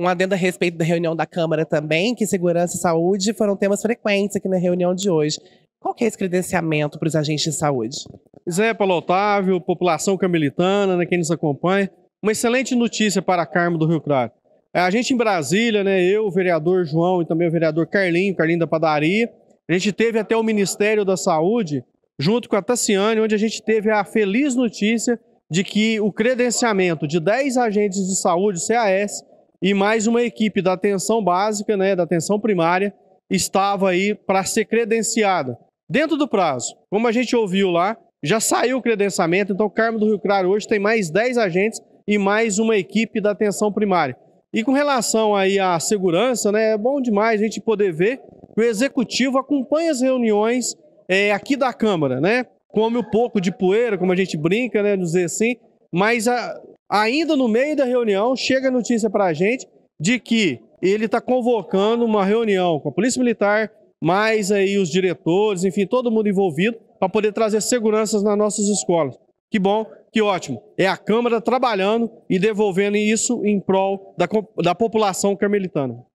Um adendo a respeito da reunião da Câmara também, que segurança e saúde foram temas frequentes aqui na reunião de hoje. Qual que é esse credenciamento para os agentes de saúde? Zé, Paulo Otávio, população camilitana, né, quem nos acompanha. Uma excelente notícia para a Carmo do Rio Claro. É, a gente em Brasília, né, eu, o vereador João e também o vereador Carlinho, Carlinho da Padaria, a gente teve até o Ministério da Saúde, junto com a Tassiane, onde a gente teve a feliz notícia de que o credenciamento de 10 agentes de saúde, CAS, e mais uma equipe da atenção básica, né, da atenção primária, estava aí para ser credenciada. Dentro do prazo, como a gente ouviu lá, já saiu o credenciamento, então o Carmo do Rio Claro hoje tem mais 10 agentes e mais uma equipe da atenção primária. E com relação aí à segurança, né, é bom demais a gente poder ver que o executivo acompanha as reuniões é, aqui da Câmara, né? Come um pouco de poeira, como a gente brinca, né, dizer assim, mas a, Ainda no meio da reunião, chega a notícia para a gente de que ele está convocando uma reunião com a Polícia Militar, mais aí os diretores, enfim, todo mundo envolvido, para poder trazer seguranças nas nossas escolas. Que bom, que ótimo. É a Câmara trabalhando e devolvendo isso em prol da, da população carmelitana.